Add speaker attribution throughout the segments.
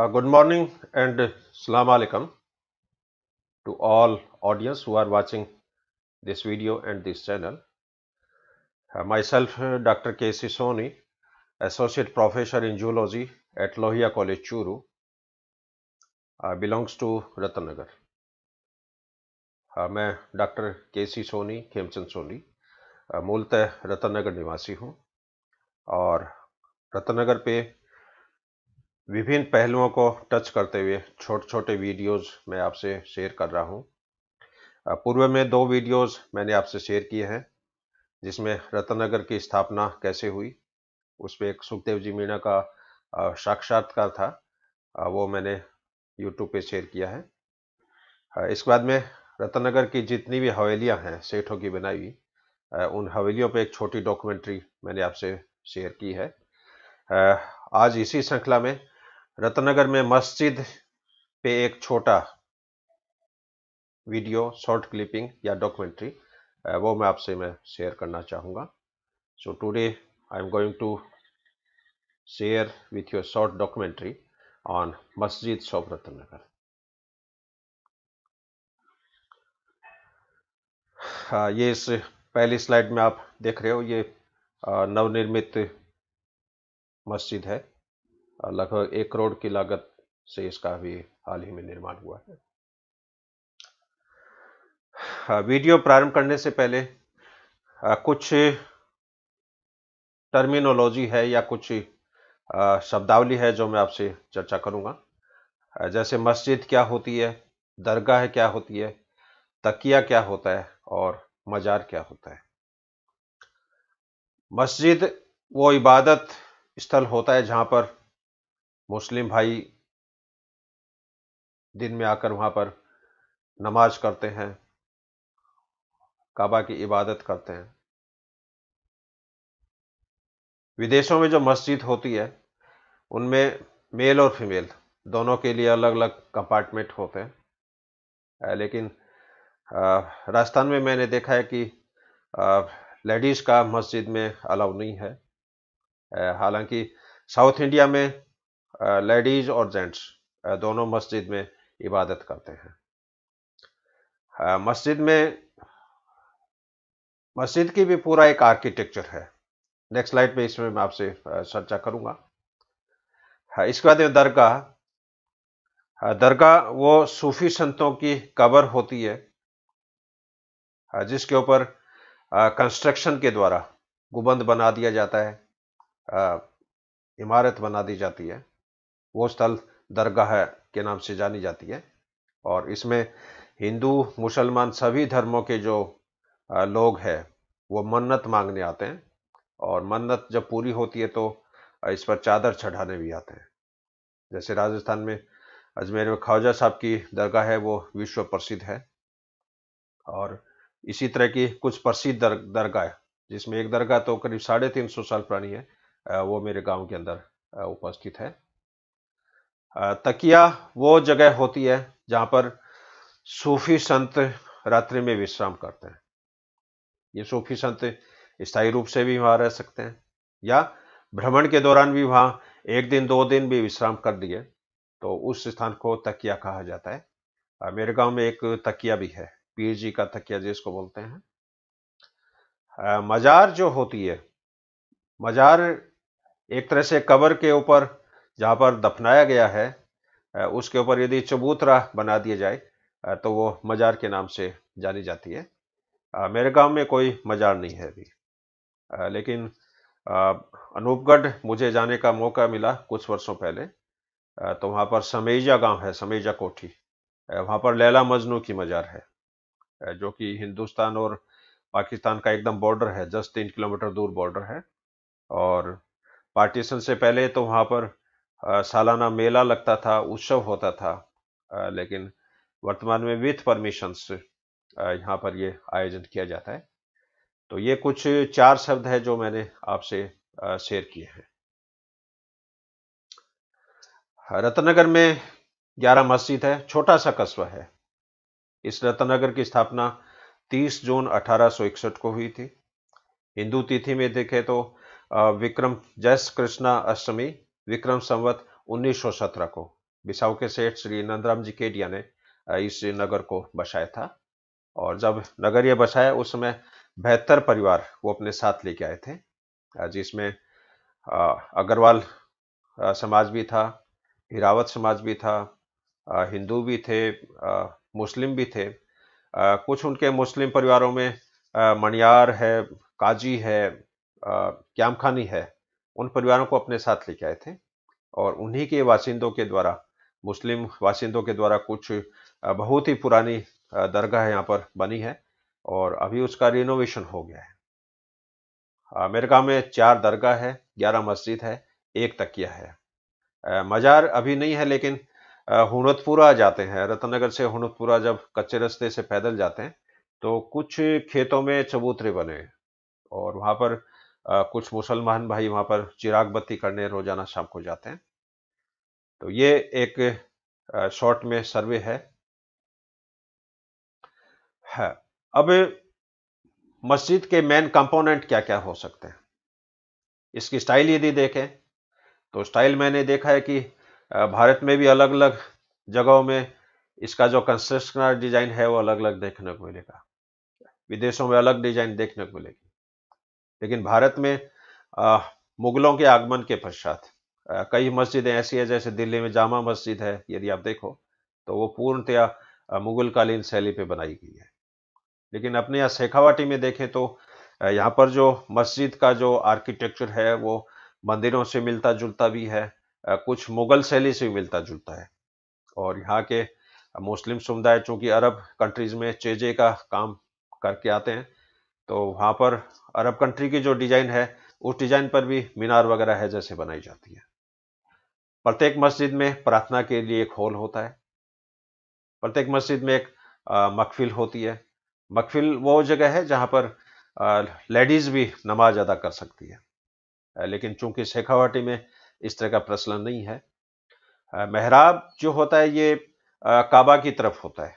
Speaker 1: Uh, good morning and Salaam Alaikum to all audience who are watching this video and this channel. Uh, myself, uh, Dr. K.C. Soni, Associate Professor in Zoology at Lohia College, Churu, belongs to Ratanagar. मैं doctor K C Soni Khemchand Soni मूलतः रतनगर निवासी हूँ और रतनगर पे विभिन्न पहलुओं को touch करते हुए छोटे छोटे वीडियोस मैं आपसे शेयर कर रहा हूं पूर्व में दो वीडियोस मैंने आपसे शेयर किए हैं जिसमें रत्नगर की स्थापना कैसे हुई उस पर एक सुखदेव जी मीणा का साक्षात्कार था वो मैंने यूट्यूब पे शेयर किया है इसके बाद में रत्नगर की जितनी भी हवेलियां हैं सेठों की बनाई हुई उन हवेलियों पे एक छोटी डॉक्यूमेंट्री मैंने आपसे शेयर की है आज इसी श्रृंखला में रत्नगर में मस्जिद पे एक छोटा वीडियो शॉर्ट क्लिपिंग या डॉक्यूमेंट्री वो मैं आपसे मैं शेयर करना चाहूँगा so today I am going to share with your short documentary on masjid of Ratnanagar ये इस पहली स्लाइड में आप देख रहे हो ये नवनिर्मित मस्जिद है लगभग एक करोड़ की लागत से इसका भी हाल ही में निर्माण हुआ है हाँ, वीडियो प्रारंभ करने से पहले हाँ, कुछ टर्मिनोलॉजी है या कुछ हाँ, शब्दावली है जो मैं आपसे चर्चा करूंगा जैसे मस्जिद क्या होती है दरगाह क्या होती है तकिया क्या होता है और मजार क्या होता है मस्जिद वो इबादत स्थल होता है जहां पर मुस्लिम भाई दिन में आकर वहाँ पर नमाज करते हैं काबा की इबादत करते हैं विदेशों में जो मस्जिद होती है उनमें मेल और फीमेल दोनों के लिए अलग अलग कंपार्टमेंट होते हैं लेकिन राजस्थान में मैंने देखा है कि लेडीज़ का मस्जिद में अलाउ नहीं है हालांकि साउथ इंडिया में लेडीज और जेंट्स दोनों मस्जिद में इबादत करते हैं मस्जिद में मस्जिद की भी पूरा एक आर्किटेक्चर है नेक्स्ट स्लाइड पे इसमें मैं आपसे चर्चा करूंगा इसके बाद दरगाह दरगाह वो सूफी संतों की कबर होती है जिसके ऊपर कंस्ट्रक्शन के द्वारा गुबंद बना दिया जाता है इमारत बना दी जाती है वो स्थल दरगाह के नाम से जानी जाती है और इसमें हिंदू मुसलमान सभी धर्मों के जो लोग हैं वो मन्नत मांगने आते हैं और मन्नत जब पूरी होती है तो इस पर चादर चढ़ाने भी आते हैं जैसे राजस्थान में अजमेर में ख्वाजा साहब की दरगाह है वो विश्व प्रसिद्ध है और इसी तरह की कुछ प्रसिद्ध दर, दरगाह जिसमें एक दरगाह तो करीब साढ़े तीन सौ साल पुरानी है वो मेरे गांव के अंदर उपस्थित है तकिया वो जगह होती है जहां पर सूफी संत रात्रि में विश्राम करते हैं ये सूफी संत स्थायी रूप से भी वहां रह सकते हैं या भ्रमण के दौरान भी वहां एक दिन दो दिन भी विश्राम कर दिए तो उस स्थान को तकिया कहा जाता है मेरे गांव में एक तकिया भी है पीर जी का तकिया जिसको बोलते हैं मजार जो होती है मजार एक तरह से कबर के ऊपर जहाँ पर दफनाया गया है उसके ऊपर यदि चबूतरा बना दिया जाए तो वो मज़ार के नाम से जानी जाती है मेरे गांव में कोई मज़ार नहीं है अभी लेकिन अनूपगढ़ मुझे जाने का मौका मिला कुछ वर्षों पहले तो वहाँ पर समेजा गांव है समेजा कोठी वहाँ पर लैला मजनू की मज़ार है जो कि हिंदुस्तान और पाकिस्तान का एकदम बॉर्डर है जस्ट तीन किलोमीटर दूर बॉर्डर है और पार्टीशन से पहले तो वहाँ पर सालाना मेला लगता था उत्सव होता था लेकिन वर्तमान में विथ परमिशन यहाँ पर ये आयोजन किया जाता है तो ये कुछ चार शब्द है जो मैंने आपसे शेयर किए हैं रत्नगर में ग्यारह मस्जिद है छोटा सा कस्बा है इस रत्नगर की स्थापना 30 जून अठारह को हुई थी हिंदू तिथि में देखें तो विक्रम जयस कृष्णा अष्टमी विक्रम संवत 1917 को बिसाऊ के सेठ श्री नंदराम जी केडिया ने इस नगर को बसाया था और जब नगर ये बसाया उस समय बेहतर परिवार वो अपने साथ लेके आए थे जिसमें अग्रवाल समाज भी था हिरावत समाज भी था हिंदू भी थे मुस्लिम भी थे कुछ उनके मुस्लिम परिवारों में मणियार है काजी है क्यामखानी है उन परिवारों को अपने साथ लेके आए थे और उन्हीं के वासिंदों के द्वारा मुस्लिम वासिंदों के द्वारा कुछ बहुत ही पुरानी दरगाह यहाँ पर बनी है और अभी उसका रिनोवेशन हो गया है मेरे गाँव में चार दरगाह है ग्यारह मस्जिद है एक तकिया है मज़ार अभी नहीं है लेकिन हुनतपुरा जाते हैं रतनगर से हुनतपुरा जब कच्चे रास्ते से पैदल जाते हैं तो कुछ खेतों में चबूतरे बने और वहाँ पर कुछ मुसलमान भाई वहाँ पर चिराग बत्ती करने रोजाना शाम को जाते हैं तो ये एक शॉर्ट में सर्वे है, है। हाँ, अब मस्जिद के मेन कंपोनेंट क्या क्या हो सकते हैं इसकी स्टाइल यदि देखें तो स्टाइल मैंने देखा है कि भारत में भी अलग अलग जगहों में इसका जो कंस्ट्रक्शनल डिजाइन है वो अलग अलग देखने को मिलेगा विदेशों में अलग डिजाइन देखने को मिलेगी लेकिन भारत में आ, मुगलों के आगमन के पश्चात कई मस्जिदें ऐसी है जैसे दिल्ली में जामा मस्जिद है यदि आप देखो तो वो पूर्णतया मुगल कालीन शैली पे बनाई गई है लेकिन अपने यहाँ शेखावाटी में देखें तो यहाँ पर जो मस्जिद का जो आर्किटेक्चर है वो मंदिरों से मिलता जुलता भी है कुछ मुगल शैली से मिलता जुलता है और यहाँ के मुस्लिम समुदाय चूंकि अरब कंट्रीज़ में चेजे का काम करके आते हैं तो वहाँ पर अरब कंट्री की जो डिज़ाइन है उस डिज़ाइन पर भी मीनार वगैरह है जैसे बनाई जाती है प्रत्येक मस्जिद में प्रार्थना के लिए एक हॉल होता है प्रत्येक मस्जिद में एक मकफिल होती है मकफिल वो जगह है जहाँ पर लेडीज़ भी नमाज अदा कर सकती है लेकिन चूंकि शेखावाटी में इस तरह का प्रचलन नहीं है महराब जो होता है ये काबा की तरफ होता है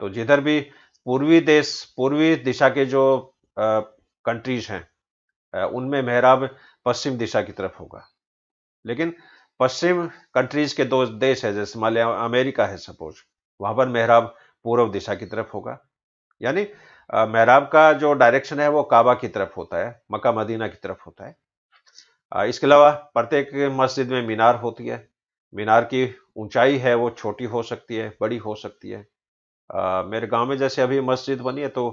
Speaker 1: तो जिधर भी पूर्वी देश पूर्वी दिशा के जो कंट्रीज हैं उनमें मेहराब पश्चिम दिशा की तरफ होगा लेकिन पश्चिम कंट्रीज के दो देश है जैसे मान लिया अमेरिका है सपोज वहां पर मेहराब पूर्व दिशा की तरफ होगा यानी मेहराब का जो डायरेक्शन है वो काबा की तरफ होता है मक्का मदीना की तरफ होता है इसके अलावा प्रत्येक मस्जिद में मीनार होती है मीनार की ऊंचाई है वो छोटी हो सकती है बड़ी हो सकती है मेरे गांव में जैसे अभी मस्जिद बनी है तो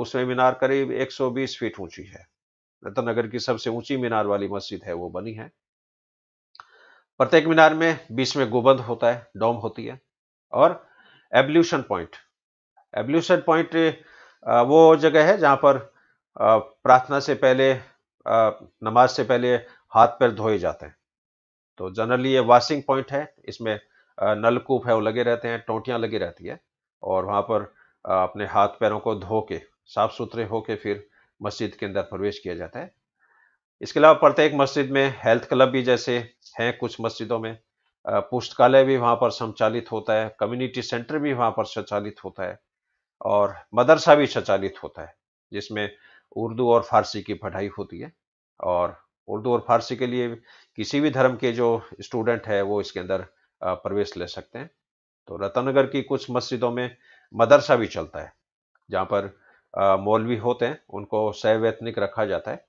Speaker 1: उसमें मीनार करीब 120 फीट ऊंची है रतनगर की सबसे ऊंची मीनार वाली मस्जिद है वो बनी है प्रत्येक मीनार में बीच में गोबंद होता है डोम होती है और एवल्यूशन पॉइंट एवल्यूशन पॉइंट वो जगह है जहाँ पर प्रार्थना से पहले नमाज से पहले हाथ पैर धोए जाते हैं तो जनरली ये वॉशिंग पॉइंट है इसमें नलकूप है वो लगे रहते हैं टोटियां लगी रहती है और वहाँ पर अपने हाथ पैरों को धो के साफ सुथरे के फिर मस्जिद के अंदर प्रवेश किया जाता है इसके अलावा प्रत्येक मस्जिद में हेल्थ क्लब भी जैसे हैं कुछ मस्जिदों में पुस्तकालय भी वहाँ पर संचालित होता है कम्युनिटी सेंटर भी वहाँ पर संचालित होता है और मदरसा भी संचालित होता है जिसमें उर्दू और फारसी की पढ़ाई होती है और उर्दू और फारसी के लिए किसी भी धर्म के जो स्टूडेंट है वो इसके अंदर प्रवेश ले सकते हैं तो रतनगर की कुछ मस्जिदों में मदरसा भी चलता है जहाँ पर मौलवी होते हैं उनको सैवैतनिक रखा जाता है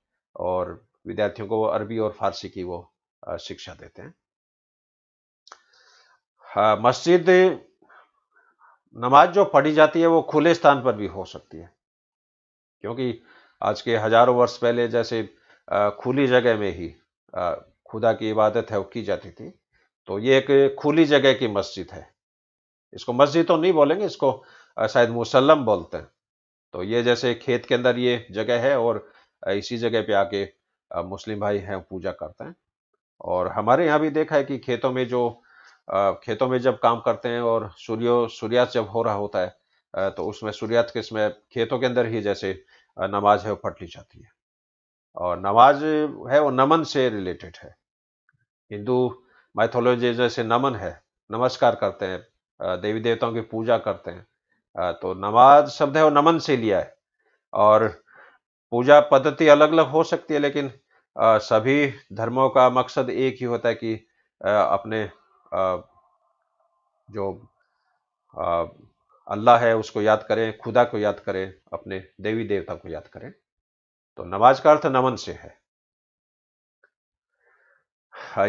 Speaker 1: और विद्यार्थियों को वो अरबी और फारसी की वो शिक्षा देते हैं मस्जिद नमाज जो पढ़ी जाती है वो खुले स्थान पर भी हो सकती है क्योंकि आज के हजारों वर्ष पहले जैसे खुली जगह में ही खुदा की इबादत है वो की जाती थी तो ये एक खुली जगह की मस्जिद है इसको मस्जिद तो नहीं बोलेंगे इसको शायद मुसलम बोलते हैं तो ये जैसे खेत के अंदर ये जगह है और इसी जगह पे आके मुस्लिम भाई हैं पूजा करते हैं और हमारे यहाँ भी देखा है कि खेतों में जो खेतों में जब काम करते हैं और सूर्यो सूर्यास्त जब हो रहा होता है तो उसमें सूर्यास्त के इसमें खेतों के अंदर ही जैसे नमाज है वो पढ़ ली जाती है और नमाज है वो नमन से रिलेटेड है हिंदू माइथोलॉजी जैसे नमन है नमस्कार करते हैं देवी देवताओं की पूजा करते हैं तो नमाज शब्द है वो नमन से लिया है और पूजा पद्धति अलग अलग हो सकती है लेकिन सभी धर्मों का मकसद एक ही होता है कि अपने जो अल्लाह है उसको याद करें खुदा को याद करें अपने देवी देवता को याद करें तो नमाज का अर्थ नमन से है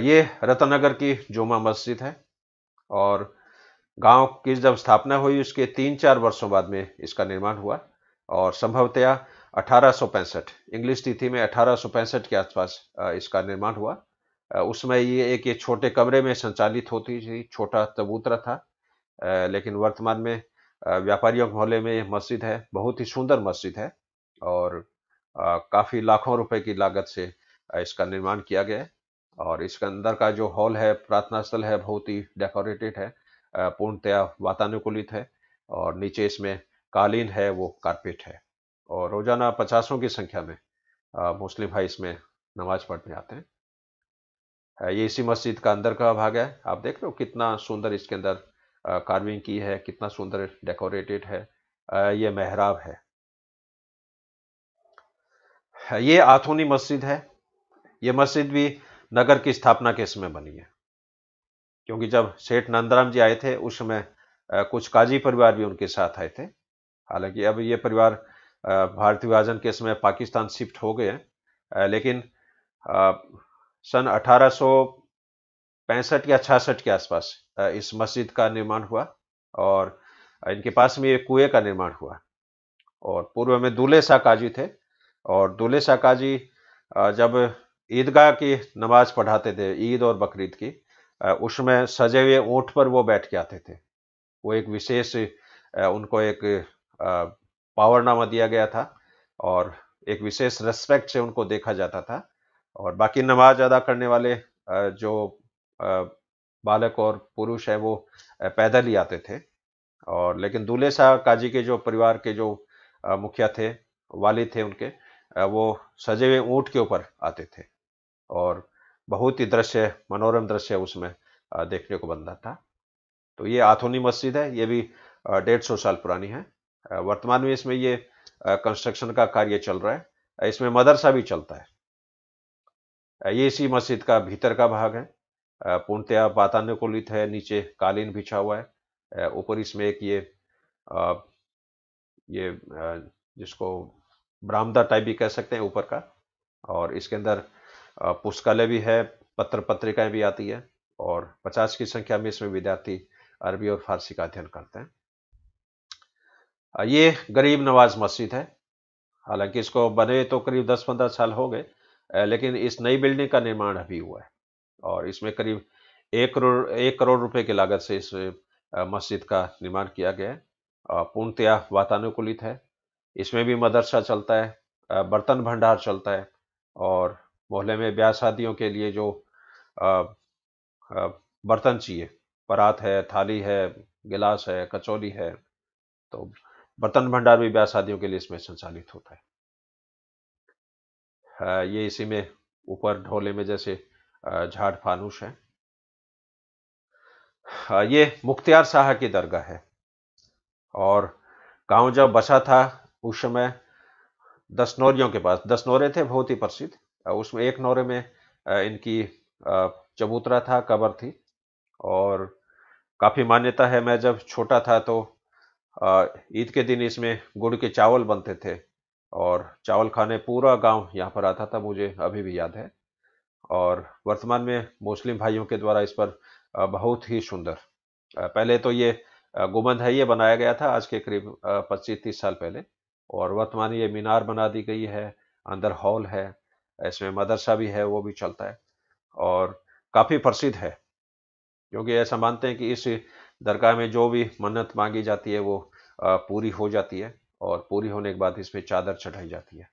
Speaker 1: ये रतनगर की जुमा मस्जिद है और गांव की जब स्थापना हुई उसके तीन चार वर्षों बाद में इसका निर्माण हुआ और संभवतया अठारह इंग्लिश तिथि में अठारह के आसपास इसका निर्माण हुआ उसमें ये एक ये छोटे कमरे में संचालित होती थी छोटा चबूतरा था लेकिन वर्तमान में व्यापारियों के मोहल्ले में यह मस्जिद है बहुत ही सुंदर मस्जिद है और काफ़ी लाखों रुपए की लागत से इसका निर्माण किया गया है और इसके अंदर का जो हॉल है प्रार्थना स्थल है बहुत ही डेकोरेटेड है पूर्णतया वातानुकूलित है और नीचे इसमें कालीन है वो कारपेट है और रोजाना पचासों की संख्या में मुस्लिम भाई इसमें नमाज पढ़ने आते हैं ये इसी मस्जिद का अंदर का भाग है आप देख रहे हो कितना सुंदर इसके अंदर कार्विंग की है कितना सुंदर डेकोरेटेड है ये मेहराब है ये आथोनी मस्जिद है ये मस्जिद भी नगर की स्थापना के समय बनी है क्योंकि जब सेठ नंदराम जी आए थे उस समय कुछ काजी परिवार भी उनके साथ आए थे हालांकि अब ये परिवार भारतीय विभाजन के समय पाकिस्तान शिफ्ट हो गए हैं लेकिन सन अठारह पैंसठ या छियासठ के आसपास इस मस्जिद का निर्माण हुआ और इनके पास में ये कुएं का निर्माण हुआ और पूर्व में दूल्हे शाह काजी थे और दूल्हे शाह काजी जब ईदगाह की नमाज पढ़ाते थे ईद और बकरीद की उसमें सजे हुए ऊँट पर वो बैठ के आते थे वो एक विशेष उनको एक पावर नामा दिया गया था और एक विशेष रेस्पेक्ट से उनको देखा जाता था और बाकी नमाज अदा करने वाले जो बालक और पुरुष है वो पैदल ही आते थे और लेकिन दूल्हे शाह काजी के जो परिवार के जो मुखिया थे वाली थे उनके वो सजे हुए ऊँट के ऊपर आते थे और बहुत ही दृश्य मनोरम दृश्य उसमें देखने को बन था तो ये आथोनी मस्जिद है ये भी डेढ़ सौ साल पुरानी है वर्तमान में इसमें ये कंस्ट्रक्शन का कार्य चल रहा है इसमें मदरसा भी चलता है ये इसी मस्जिद का भीतर का भाग है पूर्णतया वातानुकूलित है नीचे कालीन बिछा हुआ है ऊपर इसमें एक ये ये जिसको बरामदा टाइप भी कह सकते हैं ऊपर का और इसके अंदर पुस्तकालय भी है पत्र पत्रिकाएं भी आती है और पचास की संख्या में इसमें विद्यार्थी अरबी और फारसी का अध्ययन करते हैं ये गरीब नवाज मस्जिद है हालांकि इसको बने तो करीब 10-15 साल हो गए लेकिन इस नई बिल्डिंग का निर्माण अभी हुआ है और इसमें करीब एक करोड़ एक करोड़ रुपए की लागत से इस मस्जिद का निर्माण किया गया है पूर्णतया वातानुकूलित है इसमें भी मदरसा चलता है बर्तन भंडार चलता है और मोहल्ले में ब्याह शादियों के लिए जो बर्तन चाहिए परात है थाली है गिलास है कचौली है तो बर्तन भंडार भी ब्याह शादियों के लिए इसमें संचालित होता है ये इसी में ऊपर ढोले में जैसे झाड़ फानूश है ये मुख्तियार शाह की दरगाह है और गांव जब बसा था उस समय दसनौरियों के पास दसनौरे थे बहुत ही प्रसिद्ध उसमें एक नौरे में इनकी चबूतरा था कबर थी और काफ़ी मान्यता है मैं जब छोटा था तो ईद के दिन इसमें गुड़ के चावल बनते थे और चावल खाने पूरा गांव यहाँ पर आता था मुझे अभी भी याद है और वर्तमान में मुस्लिम भाइयों के द्वारा इस पर बहुत ही सुंदर पहले तो ये गुमंद है ये बनाया गया था आज के करीब पच्चीस तीस साल पहले और वर्तमान ये मीनार बना दी गई है अंदर हॉल है इसमें मदरसा भी है वो भी चलता है और काफ़ी प्रसिद्ध है क्योंकि ऐसा मानते हैं कि इस दरगाह में जो भी मन्नत मांगी जाती है वो पूरी हो जाती है और पूरी होने के बाद इसमें चादर चढ़ाई जाती है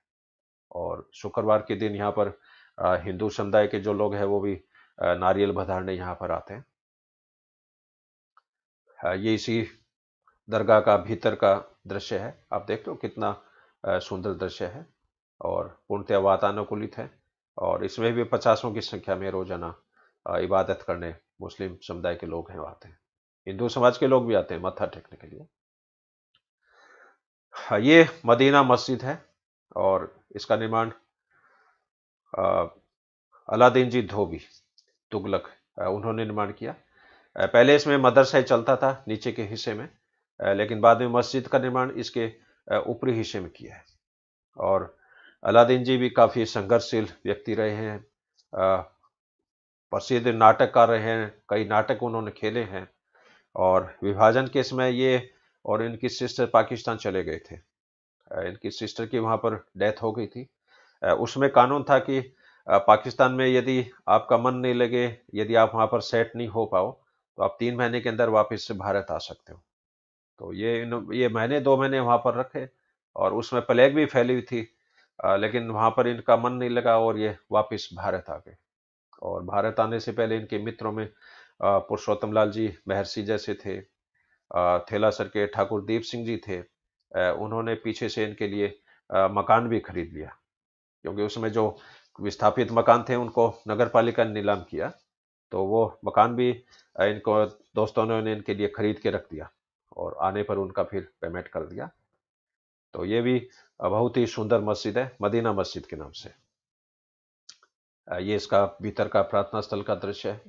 Speaker 1: और शुक्रवार के दिन यहाँ पर हिंदू समुदाय के जो लोग हैं वो भी नारियल बधारने यहाँ पर आते हैं ये इसी दरगाह का भीतर का दृश्य है आप देख लो कितना सुंदर दृश्य है और पूर्णतया वातानुकूलित है और इसमें भी पचासों की संख्या में रोजाना इबादत करने मुस्लिम समुदाय के लोग हैं आते हैं हिंदू समाज के लोग भी आते हैं मत्था टेकने के लिए ये मदीना मस्जिद है और इसका निर्माण अलादीन जी धोबी तुगलक उन्होंने निर्माण किया पहले इसमें मदरसा चलता था नीचे के हिस्से में लेकिन बाद में मस्जिद का निर्माण इसके ऊपरी हिस्से में किया है और अलादीन जी भी काफ़ी संघर्षशील व्यक्ति रहे हैं प्रसिद्ध नाटककार रहे हैं कई नाटक उन्होंने खेले हैं और विभाजन के समय ये और इनकी सिस्टर पाकिस्तान चले गए थे इनकी सिस्टर की वहाँ पर डेथ हो गई थी उसमें कानून था कि पाकिस्तान में यदि आपका मन नहीं लगे यदि आप वहाँ पर सेट नहीं हो पाओ तो आप तीन महीने के अंदर वापस से भारत आ सकते हो तो ये ये महीने दो महीने वहाँ पर रखे और उसमें प्लेग भी फैली हुई थी लेकिन वहाँ पर इनका मन नहीं लगा और ये वापस भारत आ गए और भारत आने से पहले इनके मित्रों में पुरुषोत्तम लाल जी महर्षि जैसे थे थेला सर के ठाकुर दीप सिंह जी थे उन्होंने पीछे से इनके लिए मकान भी खरीद लिया क्योंकि उसमें जो विस्थापित मकान थे उनको नगर पालिका ने नीलाम किया तो वो मकान भी इनको दोस्तों ने इनके लिए खरीद के रख दिया और आने पर उनका फिर पेमेंट कर दिया तो ये भी बहुत ही सुंदर मस्जिद है मदीना मस्जिद के नाम से ये इसका भीतर का प्रार्थना स्थल का दृश्य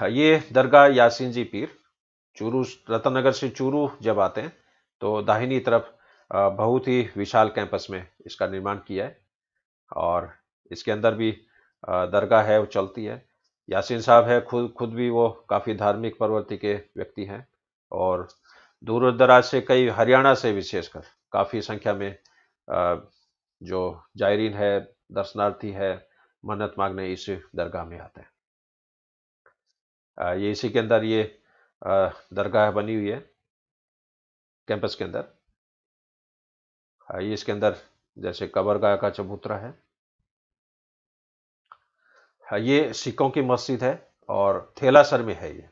Speaker 1: है ये दरगाह यासीन जी पीर चूरू रतनगर से चूरू जब आते हैं तो दाहिनी तरफ बहुत ही विशाल कैंपस में इसका निर्माण किया है और इसके अंदर भी दरगाह है वो चलती है यासीन साहब है खुद खुद भी वो काफ़ी धार्मिक प्रवृत्ति के व्यक्ति हैं और दूर दराज से कई हरियाणा से विशेषकर काफ़ी संख्या में जो जायरीन है दर्शनार्थी है मन्नत मांगने इस दरगाह में आते हैं ये इसी के अंदर ये दरगाह बनी हुई है कैंपस के अंदर ये इसके अंदर जैसे कबरगाह का चबूतरा है ये सिखों की मस्जिद है और थेलासर में है ये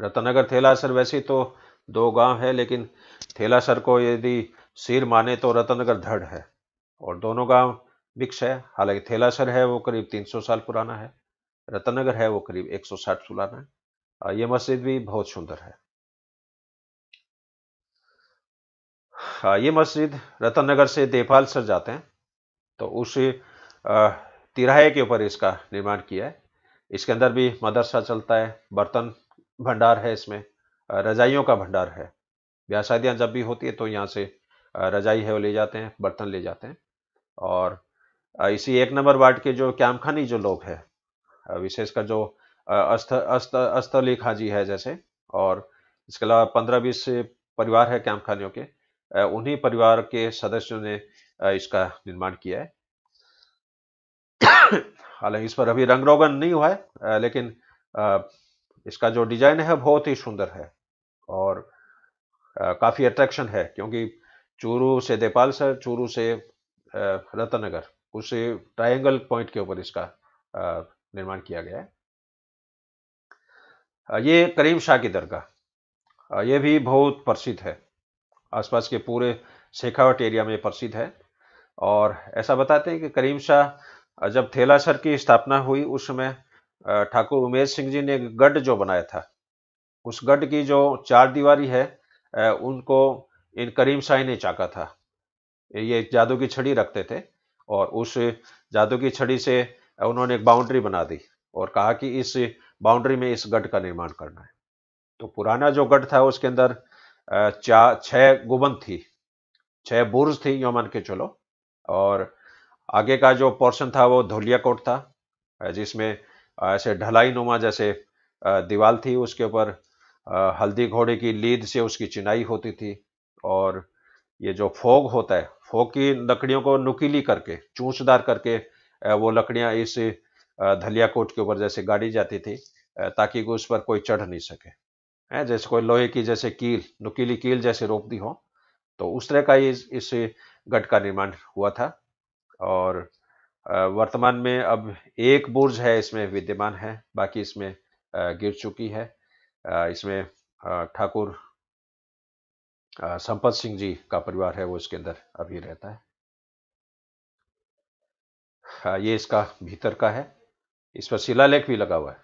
Speaker 1: रतनगर थेलासर वैसे तो दो गांव है लेकिन थेलासर को यदि सिर माने तो रतनगर धड़ है और दोनों गांव मिक्स है हालांकि थेलासर है वो करीब 300 साल पुराना है रतनगर है वो करीब 160 साल पुराना है ये मस्जिद भी बहुत सुंदर है ये मस्जिद रतनगर से देपाल सर जाते हैं तो उस तिराहे के ऊपर इसका निर्माण किया है इसके अंदर भी मदरसा चलता है बर्तन भंडार है इसमें रजाइयों का भंडार है ब्याह शादियाँ जब भी होती है तो यहाँ से रजाई है वो ले जाते हैं बर्तन ले जाते हैं और इसी एक नंबर वार्ड के जो कैमखानी जो लोग हैं विशेषकर जो अस्थ अस्त अस्तली खाजी है जैसे और इसके अलावा पंद्रह बीस परिवार है कैम्पखानियों के उन्हीं परिवार के सदस्यों ने इसका निर्माण किया है हालांकि इस पर अभी रंग रोगन नहीं हुआ है लेकिन इसका जो डिजाइन है बहुत ही सुंदर है और काफ़ी अट्रैक्शन है क्योंकि चूरू से देपाल सर चूरू से रतन नगर उसे ट्रायंगल पॉइंट के ऊपर इसका निर्माण किया गया है ये करीम शाह की दरगाह ये भी बहुत प्रसिद्ध है आसपास के पूरे शेखावट एरिया में प्रसिद्ध है और ऐसा बताते हैं कि करीम शाह जब थेला की स्थापना हुई उस समय ठाकुर उमेश सिंह जी ने गढ़ जो बनाया था उस गढ़ की जो चार दीवारी है उनको इन करीम शाही ने चाका था ये जादू की छड़ी रखते थे और उस जादू की छड़ी से उन्होंने एक बाउंड्री बना दी और कहा कि इस बाउंड्री में इस गढ़ का निर्माण करना है तो पुराना जो गढ़ था उसके अंदर चार छः गुबंद थी छः बुर्ज थी यो मान के चलो और आगे का जो पोर्शन था वो धोलिया कोट था जिसमें ऐसे ढलाई नुमा जैसे दीवाल थी उसके ऊपर हल्दी घोड़े की लीद से उसकी चिनाई होती थी और ये जो फोग होता है फोग की लकड़ियों को नुकीली करके चूंचदार करके वो लकड़ियाँ इस धलिया कोट के ऊपर जैसे गाड़ी जाती थी ताकि उस पर कोई चढ़ नहीं सके है जैसे कोई लोहे की जैसे कील नुकीली कील जैसे रोप दी हो तो उस तरह का इस इस गढ़ का निर्माण हुआ था और वर्तमान में अब एक बुर्ज है इसमें विद्यमान है बाकी इसमें गिर चुकी है इसमें ठाकुर संपत सिंह जी का परिवार है वो इसके अंदर अभी रहता है ये इसका भीतर का है इस पर शिलालेख भी लगा हुआ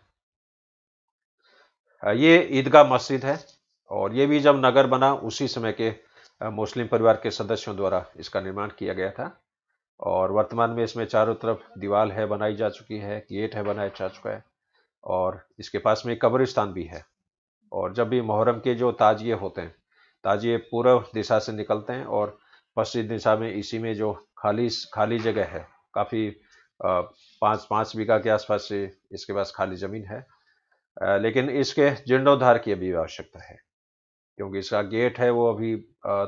Speaker 1: है ये ईदगाह मस्जिद है और ये भी जब नगर बना उसी समय के मुस्लिम परिवार के सदस्यों द्वारा इसका निर्माण किया गया था और वर्तमान में इसमें चारों तरफ दीवार है बनाई जा चुकी है गेट है बनाया जा चुका है और इसके पास में कब्रिस्तान भी है और जब भी मुहर्रम के जो ताजिए होते हैं ताजिए पूर्व दिशा से निकलते हैं और पश्चिम दिशा में इसी में जो खाली खाली जगह है काफ़ी पाँच पाँच बीघा के आसपास से इसके पास खाली ज़मीन है आ, लेकिन इसके जीर्णोद्धार की अभी आवश्यकता है क्योंकि इसका गेट है वो अभी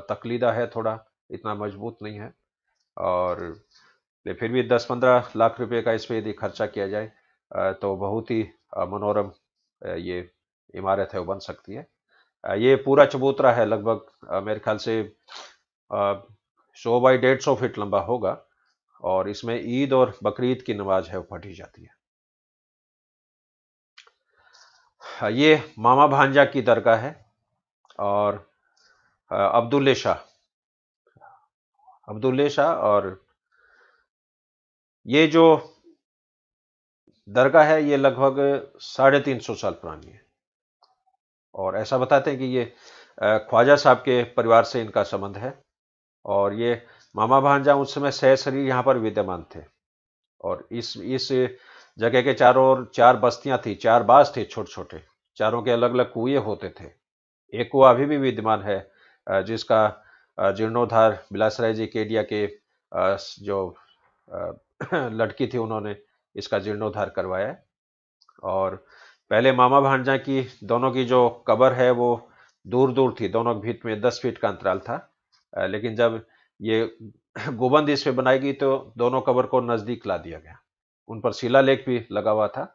Speaker 1: तकलीदा है थोड़ा इतना मजबूत नहीं है और फिर भी दस पंद्रह लाख रुपए का इस पर यदि खर्चा किया जाए तो बहुत ही मनोरम ये इमारत है वो बन सकती है ये पूरा चबूतरा है लगभग मेरे ख्याल से सौ बाई डेढ़ सौ फीट लंबा होगा और इसमें ईद और बकरीद की नमाज है वो पढ़ी जाती है ये मामा भांजा की दरगाह है और अब्दुल्ले शाह अब्दुल्ले शाह और ये जो दरगाह है ये लगभग साढ़े तीन सौ साल पुरानी है और ऐसा बताते हैं कि ये ख्वाजा साहब के परिवार से इनका संबंध है और ये मामा भांजा उस समय सह शरीर यहाँ पर विद्यमान थे और इस इस जगह के चारों ओर चार बस्तियां थी चार बास थे छोटे छोटे चारों के अलग अलग कुएँ होते थे एक कुआ अभी भी विद्यमान है जिसका जीर्णोद्धार बिलासराय जी केडिया के जो लड़की थी उन्होंने इसका जीर्णोद्धार करवाया और पहले मामा भांजा की दोनों की जो कबर है वो दूर दूर थी दोनों के भीत में दस फीट का अंतराल था लेकिन जब ये गोबंद इस पे बनाई गई तो दोनों कबर को नज़दीक ला दिया गया उन पर शिला लेख भी लगा हुआ था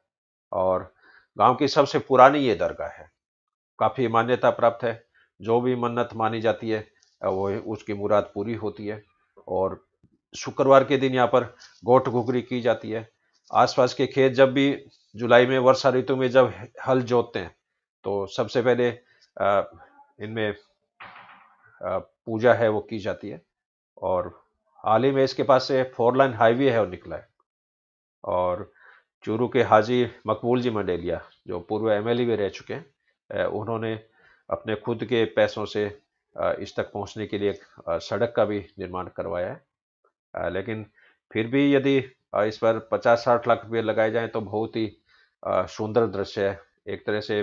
Speaker 1: और गांव की सबसे पुरानी ये दरगाह है काफ़ी मान्यता प्राप्त है जो भी मन्नत मानी जाती है वो उसकी मुराद पूरी होती है और शुक्रवार के दिन यहाँ पर गोट घुगरी की जाती है आसपास के खेत जब भी जुलाई में वर्षा ऋतु में जब हल जोतते हैं तो सबसे पहले इनमें पूजा है वो की जाती है और हाल ही में इसके पास से फोर लाइन हाईवे है और निकला है और चूरू के हाजी मकबूल जी मंडेलिया जो पूर्व एमएलए भी रह चुके हैं उन्होंने अपने खुद के पैसों से इस तक पहुंचने के लिए एक सड़क का भी निर्माण करवाया है लेकिन फिर भी यदि इस पर पचास साठ लाख रुपये लगाए जाएं तो बहुत ही सुंदर दृश्य है एक तरह से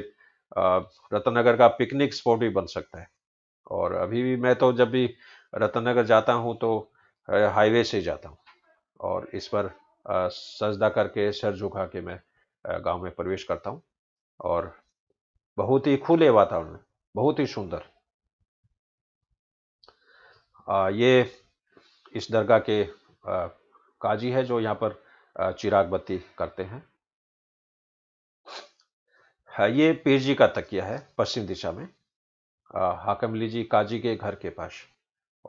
Speaker 1: रतनगर का पिकनिक स्पॉट भी बन सकता है और अभी भी मैं तो जब भी रतनगर जाता हूँ तो हाईवे से जाता हूँ और इस पर सजदा करके सर झुका के मैं गांव में प्रवेश करता हूँ और बहुत ही खुले वातावरण में बहुत ही सुंदर ये इस दरगाह के आ, काजी है जो यहाँ पर चिराग बत्ती करते हैं ये पीर जी का तकिया है पश्चिम दिशा में हाकम अली जी काजी के घर के पास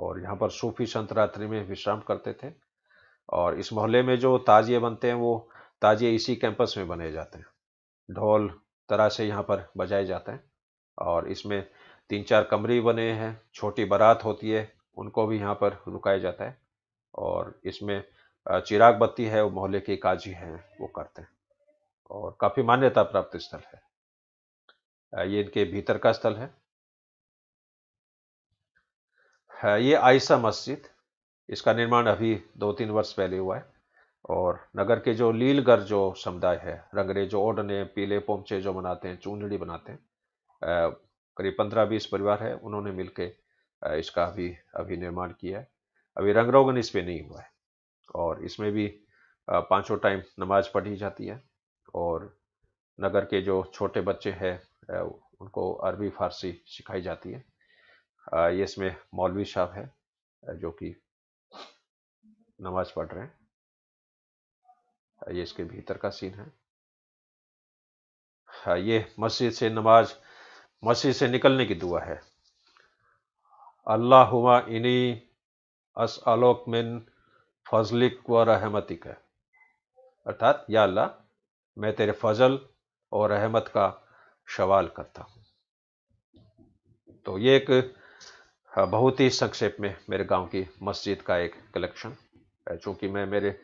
Speaker 1: और यहाँ पर सूफी संत रात्रि में विश्राम करते थे और इस मोहल्ले में जो ताजिए बनते हैं वो ताजिए इसी कैंपस में बनाए जाते हैं ढोल तरह से यहाँ पर बजाए जाते हैं और इसमें तीन चार कमरे बने हैं छोटी बारात होती है उनको भी यहाँ पर रुकाया जाता है और इसमें चिराग बत्ती है वो मोहल्ले के काजी हैं वो करते हैं और काफ़ी मान्यता प्राप्त स्थल है ये इनके भीतर का स्थल है ये आयसा मस्जिद इसका निर्माण अभी दो तीन वर्ष पहले हुआ है और नगर के जो लीलगर जो समुदाय है रंगरे जो ओढ़ने पीले पोमचे जो बनाते हैं चूंदड़ी बनाते हैं करीब पंद्रह बीस परिवार है उन्होंने मिलके इसका अभी अभी निर्माण किया है अभी रंगरोगन इस पर नहीं हुआ है और इसमें भी पांचों टाइम नमाज पढ़ी जाती है और नगर के जो छोटे बच्चे हैं उनको अरबी फारसी सिखाई जाती है ये इसमें मौलवी साहब है जो कि नमाज पढ़ रहे हैं ये इसके भीतर का सीन है ये मस्जिद से नमाज मस्जिद से निकलने की दुआ है अल्लाह हुआ इन्हीं अस अलोक मिन फजलिक व रहमतिक है अर्थात या अल्लाह मैं तेरे फजल और रहमत का सवाल करता हूँ तो ये एक हाँ, बहुत ही संक्षेप में मेरे गांव की मस्जिद का एक कलेक्शन है चूँकि मैं मेरे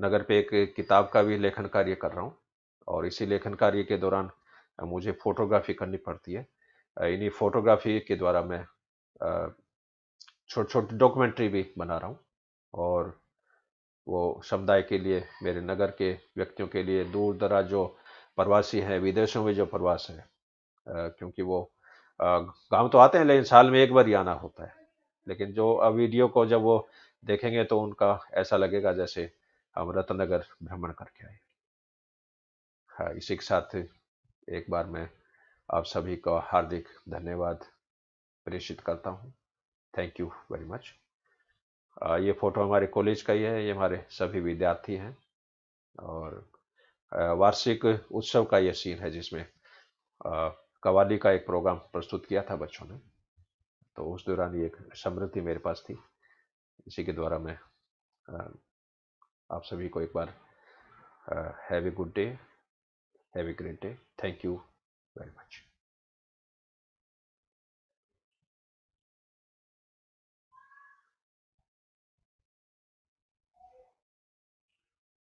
Speaker 1: नगर पे एक किताब का भी लेखन कार्य कर रहा हूँ और इसी लेखन कार्य के दौरान हाँ, मुझे फोटोग्राफी करनी पड़ती है इन्हीं फोटोग्राफी के द्वारा मैं छोटे छोटे डॉक्यूमेंट्री भी बना रहा हूँ और वो समुदाय के लिए मेरे नगर के व्यक्तियों के लिए दूर दराज जो प्रवासी हैं विदेशों में जो प्रवास है क्योंकि वो गांव तो आते हैं लेकिन साल में एक बार ही आना होता है लेकिन जो वीडियो को जब वो देखेंगे तो उनका ऐसा लगेगा जैसे हम रत्नगर भ्रमण करके आए हाँ इसी के साथ एक बार मैं आप सभी का हार्दिक धन्यवाद प्रेषित करता हूँ थैंक यू वेरी मच ये फ़ोटो हमारे कॉलेज का ही है ये हमारे सभी विद्यार्थी हैं और वार्षिक उत्सव का ये सीन है जिसमें कवाली का एक प्रोग्राम प्रस्तुत किया था बच्चों ने तो उस दौरान ये एक समृद्धि मेरे पास थी इसी के द्वारा मैं आप सभी को एक बार have a good day have a great day thank you very much